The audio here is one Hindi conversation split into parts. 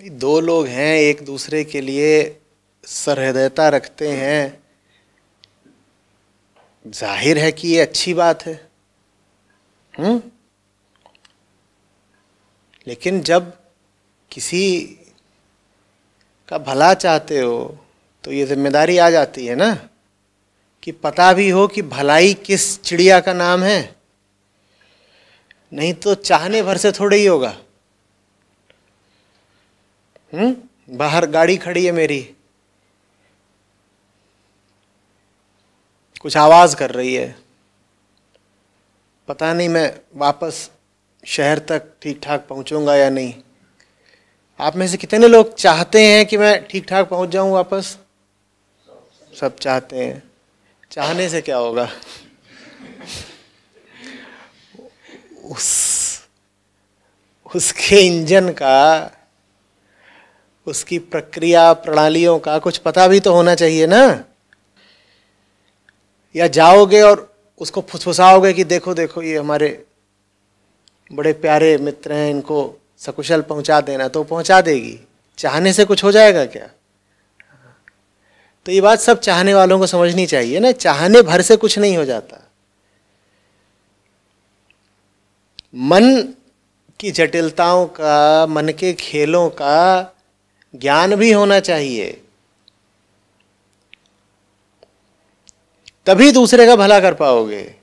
दो लोग हैं एक दूसरे के लिए सरहृदयता रखते हैं जाहिर है कि ये अच्छी बात है हुँ? हम्म? लेकिन जब किसी का भला चाहते हो तो ये जिम्मेदारी आ जाती है ना कि पता भी हो कि भलाई किस चिड़िया का नाम है नहीं तो चाहने भर से थोड़े ही होगा हम्म बाहर गाड़ी खड़ी है मेरी कुछ आवाज़ कर रही है पता नहीं मैं वापस शहर तक ठीक ठाक पहुंचूंगा या नहीं आप में से कितने लोग चाहते हैं कि मैं ठीक ठाक पहुंच जाऊं वापस सब चाहते हैं चाहने से क्या होगा उस उसके इंजन का उसकी प्रक्रिया प्रणालियों का कुछ पता भी तो होना चाहिए ना या जाओगे और उसको फुसफुसाओगे कि देखो देखो ये हमारे बड़े प्यारे मित्र हैं इनको सकुशल पहुंचा देना तो पहुंचा देगी चाहने से कुछ हो जाएगा क्या तो ये बात सब चाहने वालों को समझनी चाहिए ना चाहने भर से कुछ नहीं हो जाता मन की जटिलताओं का मन के खेलों का ज्ञान भी होना चाहिए तभी दूसरे का भला कर पाओगे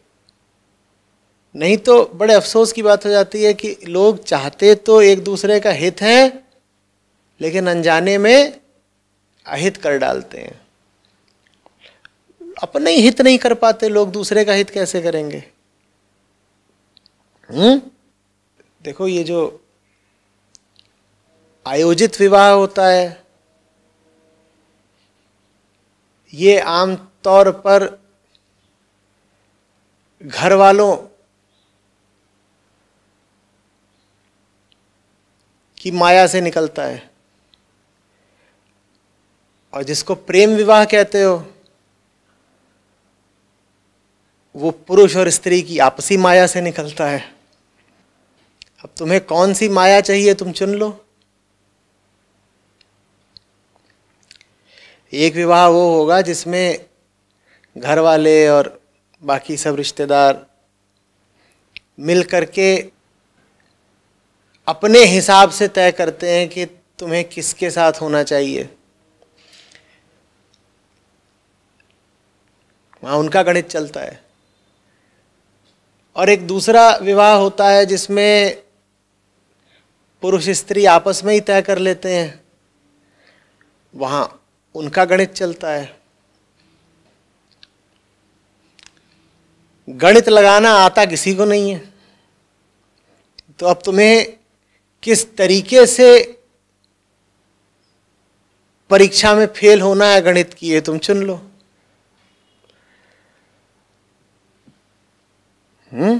नहीं तो बड़े अफसोस की बात हो जाती है कि लोग चाहते तो एक दूसरे का हित है लेकिन अनजाने में अहित कर डालते हैं अपने ही हित नहीं कर पाते लोग दूसरे का हित कैसे करेंगे हुँ? हम्म? देखो ये जो आयोजित विवाह होता है ये आम तौर पर घर वालों की माया से निकलता है और जिसको प्रेम विवाह कहते हो वो पुरुष और स्त्री की आपसी माया से निकलता है अब तुम्हें कौन सी माया चाहिए तुम चुन लो एक विवाह वो होगा जिसमें घर वाले और बाकी सब रिश्तेदार मिल कर के अपने हिसाब से तय करते हैं कि तुम्हें किसके साथ होना चाहिए वहाँ उनका गणित चलता है और एक दूसरा विवाह होता है जिसमें पुरुष स्त्री आपस में ही तय कर लेते हैं वहाँ उनका गणित चलता है गणित लगाना आता किसी को नहीं है तो अब तुम्हें किस तरीके से परीक्षा में फेल होना है गणित की ये तुम चुन लो हम्म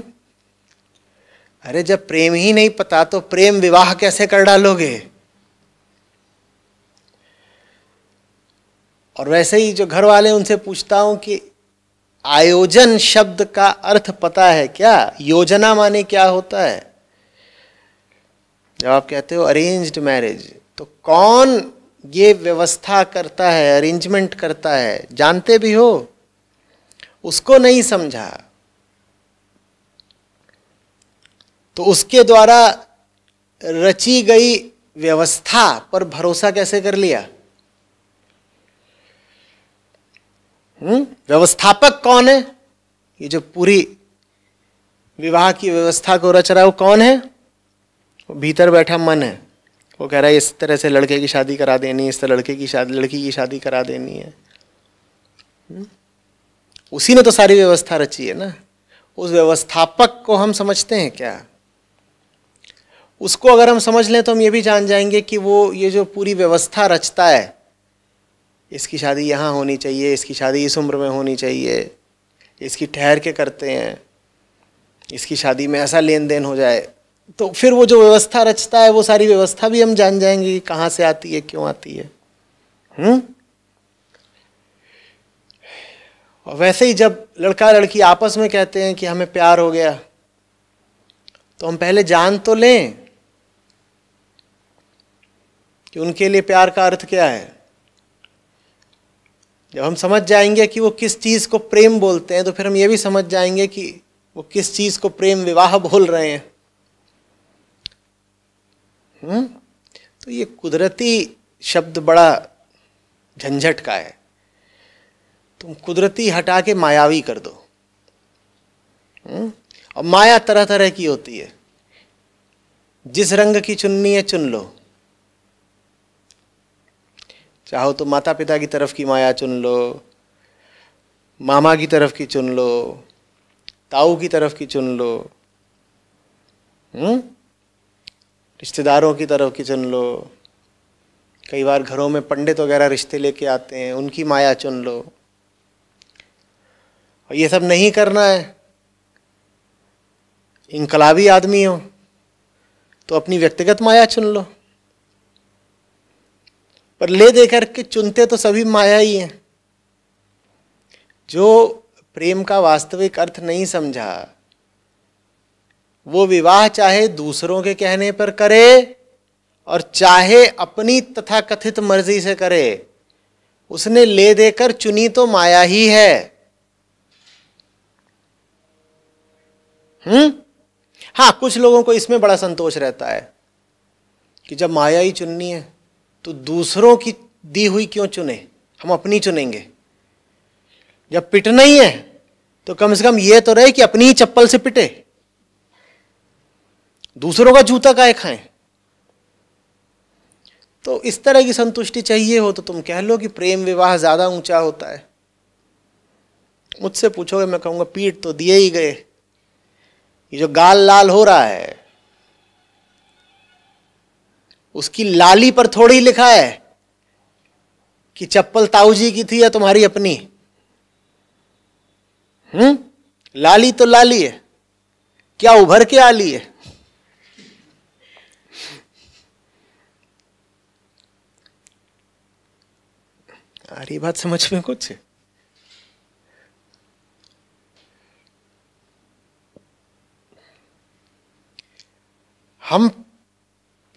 अरे जब प्रेम ही नहीं पता तो प्रेम विवाह कैसे कर डालोगे और वैसे ही जो घर वाले उनसे पूछता हूँ कि आयोजन शब्द का अर्थ पता है क्या योजना माने क्या होता है जब आप कहते हो अरेंज्ड मैरिज तो कौन ये व्यवस्था करता है अरेंजमेंट करता है जानते भी हो उसको नहीं समझा तो उसके द्वारा रची गई व्यवस्था पर भरोसा कैसे कर लिया हुँ? हम्म? व्यवस्थापक कौन है ये जो पूरी विवाह की व्यवस्था को रच रहा है वो कौन है वो भीतर बैठा मन है वो कह रहा है इस तरह से लड़के की शादी करा देनी है इस तरह लड़के की शादी लड़की की शादी करा देनी है हुँ? हम्म? उसी ने तो सारी व्यवस्था रची है ना उस व्यवस्थापक को हम समझते हैं क्या उसको अगर हम समझ लें तो हम ये भी जान जाएंगे कि वो ये जो पूरी व्यवस्था रचता है इसकी शादी यहाँ होनी चाहिए इसकी शादी इस उम्र में होनी चाहिए इसकी ठहर के करते हैं इसकी शादी में ऐसा लेन देन हो जाए तो फिर वो जो व्यवस्था रचता है वो सारी व्यवस्था भी हम जान जाएंगे कि कहाँ से आती है क्यों आती है हुँ? हम्म? और वैसे ही जब लड़का लड़की आपस में कहते हैं कि हमें प्यार हो गया तो हम पहले जान तो लें कि उनके लिए प्यार का अर्थ क्या है जब हम समझ जाएंगे कि वो किस चीज़ को प्रेम बोलते हैं तो फिर हम ये भी समझ जाएंगे कि वो किस चीज़ को प्रेम विवाह बोल रहे हैं हुँ? हम्म? तो ये कुदरती शब्द बड़ा झंझट का है तुम कुदरती हटा के मायावी कर दो हुँ? हम्म? और माया तरह तरह की होती है जिस रंग की चुननी है चुन लो चाहो तो माता पिता की तरफ की माया चुन लो मामा की तरफ की चुन लो ताऊ की तरफ की चुन लो हम्म? रिश्तेदारों की तरफ की चुन लो कई बार घरों में पंडित वगैरह रिश्ते लेके आते हैं उनकी माया चुन लो और ये सब नहीं करना है इनकलाबी आदमी हो तो अपनी व्यक्तिगत माया चुन लो पर ले देकर के चुनते तो सभी माया ही हैं जो प्रेम का वास्तविक अर्थ नहीं समझा वो विवाह चाहे दूसरों के कहने पर करे और चाहे अपनी तथा कथित मर्जी से करे उसने ले देकर चुनी तो माया ही है हम्म हाँ कुछ लोगों को इसमें बड़ा संतोष रहता है कि जब माया ही चुननी है तो दूसरों की दी हुई क्यों चुने हम अपनी चुनेंगे जब पिटना ही है तो कम से कम यह तो रहे कि अपनी ही चप्पल से पिटे दूसरों का जूता काय खाएं तो इस तरह की संतुष्टि चाहिए हो तो तुम कह लो कि प्रेम विवाह ज़्यादा ऊंचा होता है मुझसे पूछोगे मैं कहूंगा पीठ तो दिए ही गए ये जो गाल लाल हो रहा है उसकी लाली पर थोड़ी लिखा है कि चप्पल ताऊजी की थी या तुम्हारी अपनी हम्म लाली तो लाली है क्या उभर के आली है आ रही बात समझ में कुछ है हम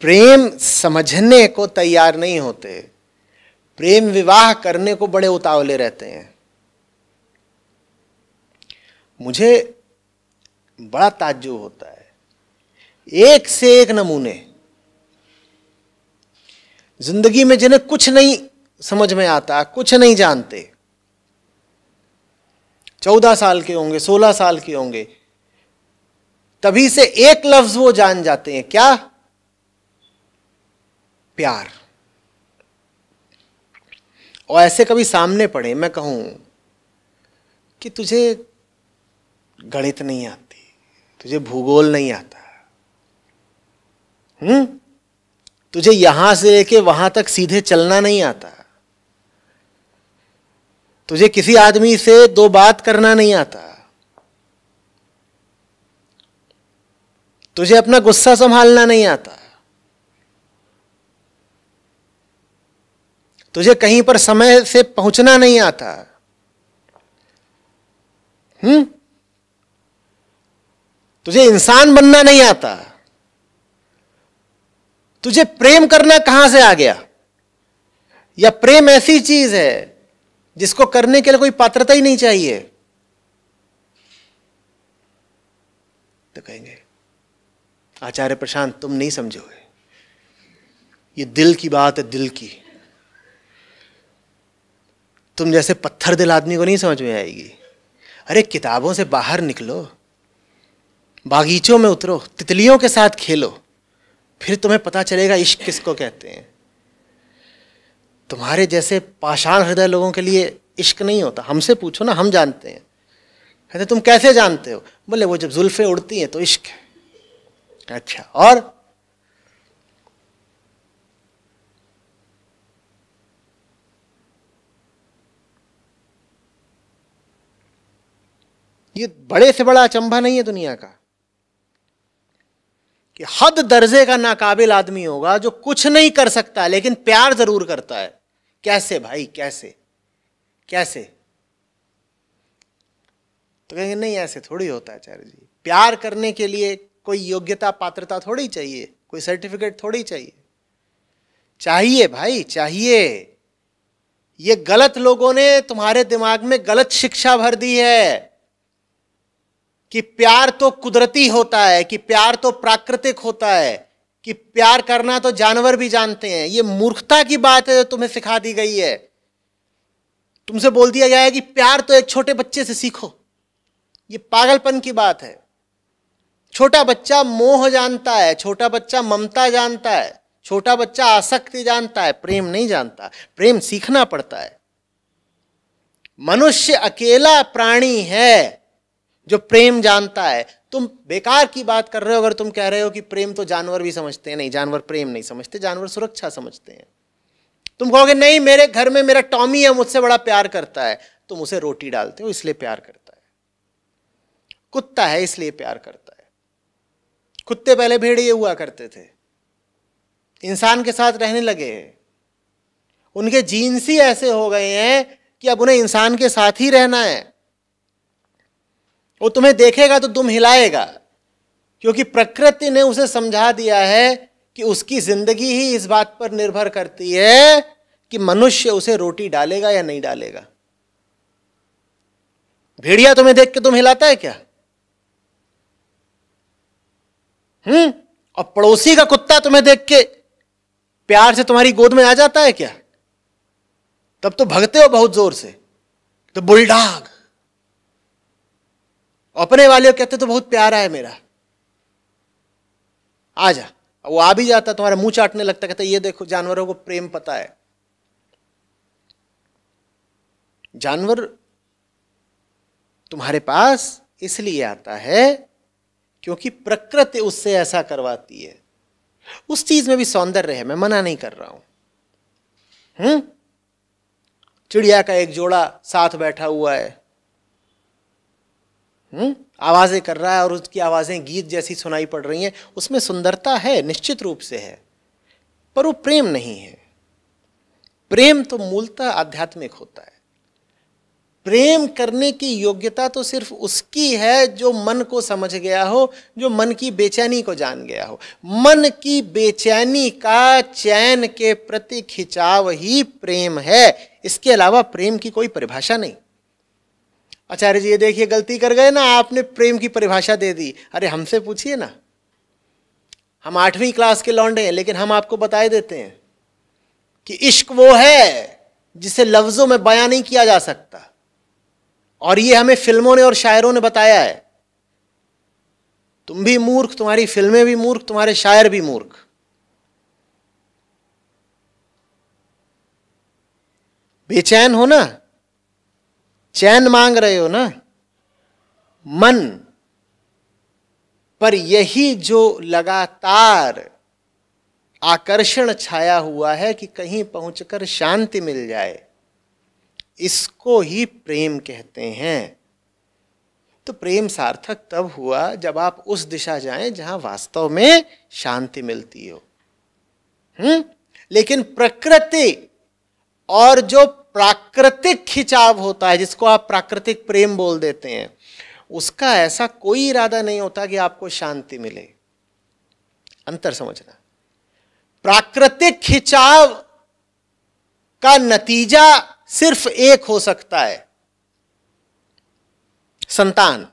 प्रेम समझने को तैयार नहीं होते प्रेम विवाह करने को बड़े उतावले रहते हैं मुझे बड़ा ताज्जुब होता है एक से एक नमूने जिंदगी में जिन्हें कुछ नहीं समझ में आता कुछ नहीं जानते चौदह साल के होंगे सोलह साल के होंगे तभी से एक लफ्ज वो जान जाते हैं क्या प्यार और ऐसे कभी सामने पड़े मैं कहूँ कि तुझे गणित नहीं आती तुझे भूगोल नहीं आता हम्म तुझे यहां से लेके वहां तक सीधे चलना नहीं आता तुझे किसी आदमी से दो बात करना नहीं आता तुझे अपना गुस्सा संभालना नहीं आता तुझे कहीं पर समय से पहुंचना नहीं आता हम्म तुझे इंसान बनना नहीं आता तुझे प्रेम करना कहां से आ गया या प्रेम ऐसी चीज है जिसको करने के लिए कोई पात्रता ही नहीं चाहिए तो कहेंगे आचार्य प्रशांत तुम नहीं समझोगे ये दिल की बात है दिल की तुम जैसे पत्थर दिल आदमी को नहीं समझ में आएगी अरे किताबों से बाहर निकलो बागीचों में उतरो तितलियों के साथ खेलो फिर तुम्हें पता चलेगा इश्क किसको कहते हैं तुम्हारे जैसे पाषाण हृदय लोगों के लिए इश्क नहीं होता हमसे पूछो ना हम जानते हैं कहते तुम कैसे जानते हो बोले वो जब जुल्फे उड़ती हैं तो इश्क है अच्छा और ये बड़े से बड़ा अचंभा नहीं है दुनिया का कि हद दर्जे का नाकाबिल आदमी होगा जो कुछ नहीं कर सकता लेकिन प्यार जरूर करता है कैसे भाई कैसे कैसे तो कहेंगे नहीं ऐसे थोड़ी होता है आचार्य जी प्यार करने के लिए कोई योग्यता पात्रता थोड़ी चाहिए कोई सर्टिफिकेट थोड़ी चाहिए चाहिए भाई चाहिए ये गलत लोगों ने तुम्हारे दिमाग में गलत शिक्षा भर दी है कि प्यार तो कुदरती होता है कि प्यार तो प्राकृतिक होता है कि प्यार करना तो जानवर भी जानते हैं ये मूर्खता की बात है जो तुम्हें सिखा दी गई है तुमसे बोल दिया गया है कि प्यार तो एक छोटे बच्चे से सीखो ये पागलपन की बात है छोटा बच्चा मोह जानता है छोटा बच्चा ममता जानता है छोटा बच्चा आसक्ति जानता है प्रेम नहीं जानता प्रेम सीखना पड़ता है मनुष्य अकेला प्राणी है जो प्रेम जानता है तुम बेकार की बात कर रहे हो अगर तुम कह रहे हो कि प्रेम तो जानवर भी समझते हैं नहीं जानवर प्रेम नहीं समझते जानवर सुरक्षा समझते हैं तुम कहोगे नहीं मेरे घर में मेरा टॉमी है मुझसे बड़ा प्यार करता है तुम उसे रोटी डालते हो इसलिए प्यार करता है कुत्ता है इसलिए प्यार करता है कुत्ते पहले भेड़िए हुआ करते थे इंसान के साथ रहने लगे हैं उनके जीन्स ही ऐसे हो गए हैं कि अब उन्हें इंसान के साथ ही रहना है वो तुम्हें देखेगा तो तुम हिलाएगा क्योंकि प्रकृति ने उसे समझा दिया है कि उसकी जिंदगी ही इस बात पर निर्भर करती है कि मनुष्य उसे रोटी डालेगा या नहीं डालेगा भेड़िया तुम्हें देख के तुम हिलाता है क्या हम्म और पड़ोसी का कुत्ता तुम्हें देख के प्यार से तुम्हारी गोद में आ जाता है क्या तब तो भगते हो बहुत जोर से तो बुलडाग अपने वाले कहते तो बहुत प्यारा है मेरा आ जा वो आ भी जाता तुम्हारा मुंह चाटने लगता कहता ये देखो जानवरों को प्रेम पता है जानवर तुम्हारे पास इसलिए आता है क्योंकि प्रकृति उससे ऐसा करवाती है उस चीज में भी सौंदर्य है मैं मना नहीं कर रहा हूं हम्म चिड़िया का एक जोड़ा साथ बैठा हुआ है हम्म? आवाज़ें कर रहा है और उसकी आवाज़ें गीत जैसी सुनाई पड़ रही हैं उसमें सुंदरता है निश्चित रूप से है पर वो प्रेम नहीं है प्रेम तो मूलतः आध्यात्मिक होता है प्रेम करने की योग्यता तो सिर्फ उसकी है जो मन को समझ गया हो जो मन की बेचैनी को जान गया हो मन की बेचैनी का चैन के प्रति खिंचाव ही प्रेम है इसके अलावा प्रेम की कोई परिभाषा नहीं आचार्य जी ये देखिए गलती कर गए ना आपने प्रेम की परिभाषा दे दी अरे हमसे पूछिए ना हम आठवीं क्लास के लौंडे हैं लेकिन हम आपको बताए देते हैं कि इश्क वो है जिसे लफ्जों में बयां नहीं किया जा सकता और ये हमें फिल्मों ने और शायरों ने बताया है तुम भी मूर्ख तुम्हारी फिल्में भी मूर्ख तुम्हारे शायर भी मूर्ख बेचैन हो ना चैन मांग रहे हो ना मन पर यही जो लगातार आकर्षण छाया हुआ है कि कहीं पहुंचकर शांति मिल जाए इसको ही प्रेम कहते हैं तो प्रेम सार्थक तब हुआ जब आप उस दिशा जाएं जहां वास्तव में शांति मिलती हो हम्म लेकिन प्रकृति और जो प्राकृतिक खिंचाव होता है जिसको आप प्राकृतिक प्रेम बोल देते हैं उसका ऐसा कोई इरादा नहीं होता कि आपको शांति मिले अंतर समझना प्राकृतिक खिंचाव का नतीजा सिर्फ एक हो सकता है संतान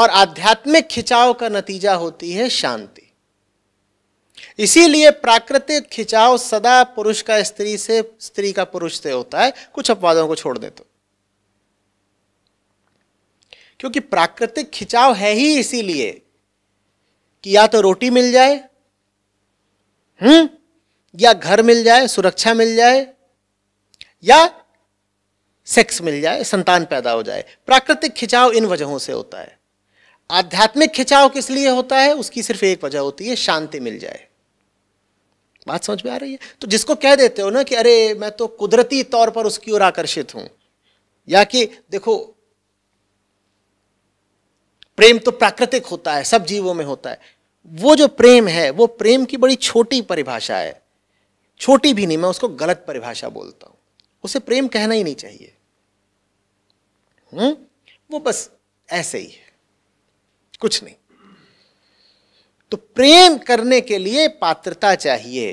और आध्यात्मिक खिंचाव का नतीजा होती है शांति इसीलिए प्राकृतिक खिंचाव सदा पुरुष का स्त्री से स्त्री का पुरुष से होता है कुछ अपवादों को छोड़ दे तो क्योंकि प्राकृतिक खिंचाव है ही इसीलिए कि या तो रोटी मिल जाए हम्म या घर मिल जाए सुरक्षा मिल जाए या सेक्स मिल जाए संतान पैदा हो जाए प्राकृतिक खिंचाव इन वजहों से होता है आध्यात्मिक खिंचाव किस लिए होता है उसकी सिर्फ एक वजह होती है शांति मिल जाए बात समझ में आ रही है तो जिसको कह देते हो ना कि अरे मैं तो कुदरती तौर पर उसकी ओर आकर्षित हूं या कि देखो प्रेम तो प्राकृतिक होता है सब जीवों में होता है वो जो प्रेम है वो प्रेम की बड़ी छोटी परिभाषा है छोटी भी नहीं मैं उसको गलत परिभाषा बोलता हूं उसे प्रेम कहना ही नहीं चाहिए हुँ? हम्म? वो बस ऐसे ही है कुछ नहीं तो प्रेम करने के लिए पात्रता चाहिए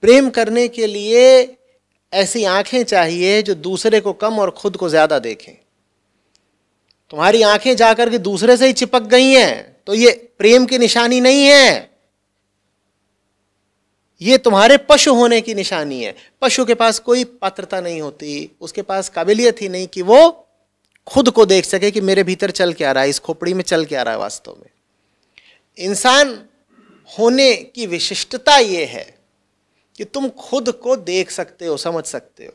प्रेम करने के लिए ऐसी आंखें चाहिए जो दूसरे को कम और खुद को ज़्यादा देखें तुम्हारी आंखें जाकर के दूसरे से ही चिपक गई हैं तो ये प्रेम की निशानी नहीं है ये तुम्हारे पशु होने की निशानी है पशु के पास कोई पात्रता नहीं होती उसके पास काबिलियत ही नहीं कि वो खुद को देख सके कि मेरे भीतर चल के आ रहा है इस खोपड़ी में चल के आ रहा है वास्तव में इंसान होने की विशिष्टता ये है कि तुम खुद को देख सकते हो समझ सकते हो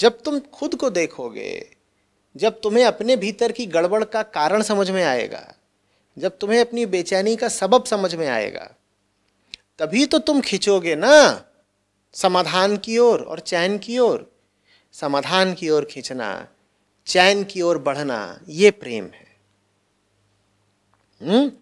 जब तुम खुद को देखोगे जब तुम्हें अपने भीतर की गड़बड़ का कारण समझ में आएगा जब तुम्हें अपनी बेचैनी का सबब समझ में आएगा तभी तो तुम खिंचोगे ना समाधान की ओर और चैन की ओर समाधान की ओर खींचना चैन की ओर बढ़ना ये प्रेम है 嗯。